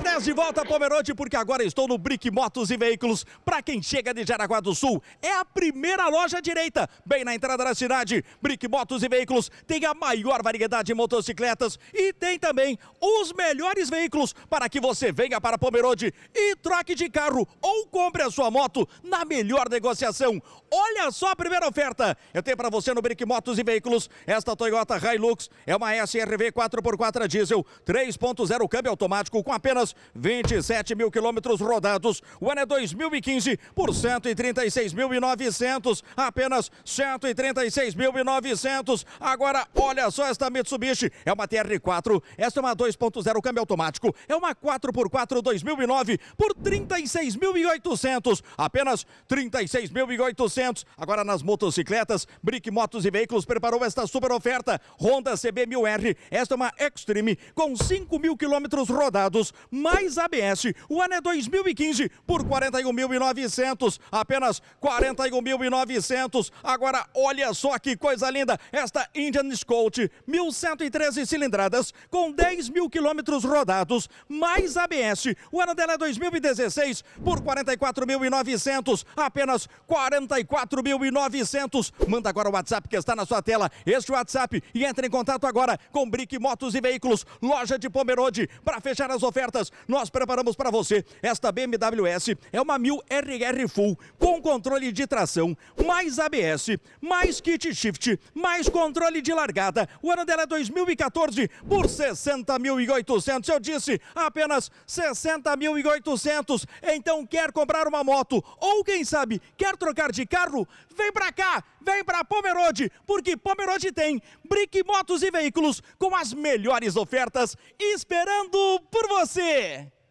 10 de volta a Pomerode, porque agora estou no Brick Motos e Veículos. Para quem chega de Jaraguá do Sul, é a primeira loja à direita, bem na entrada da cidade. Brick Motos e Veículos tem a maior variedade de motocicletas e tem também os melhores veículos para que você venha para Pomerode e troque de carro ou compre a sua moto na melhor negociação. Olha só a primeira oferta. Eu tenho para você no Brick Motos e Veículos esta Toyota Hilux. É uma SRV 4x4 a diesel, 3.0 câmbio automático com apenas apenas 27 mil quilômetros rodados. O ano é 2015 por 136.900, apenas 136.900. Agora, olha só esta Mitsubishi, é uma TR4, esta é uma 2.0 câmbio automático, é uma 4x4 2009 por 36.800, apenas 36.800. Agora nas motocicletas, Brick Motos e Veículos preparou esta super oferta, Honda CB1000R, esta é uma Extreme com 5 mil quilômetros rodados mais ABS. O ano é 2015 por 41.900, apenas 41.900. Agora, olha só que coisa linda, esta Indian Scout, 1.113 cilindradas, com 10 mil quilômetros rodados, mais ABS. O ano dela é 2016 por 44.900, apenas 44.900. Manda agora o WhatsApp que está na sua tela, este WhatsApp, e entre em contato agora com Brick Motos e Veículos, loja de Pomerode, para fechar as ofertas nós preparamos para você. Esta BMW S é uma 1000 RR Full com controle de tração, mais ABS, mais kit shift, mais controle de largada. O ano dela é 2014 por 60.800. Eu disse apenas 60.800. Então quer comprar uma moto ou quem sabe quer trocar de carro? Vem para cá, vem para Pomerode, porque Pomerode tem Brick Motos e Veículos com as melhores ofertas esperando por você você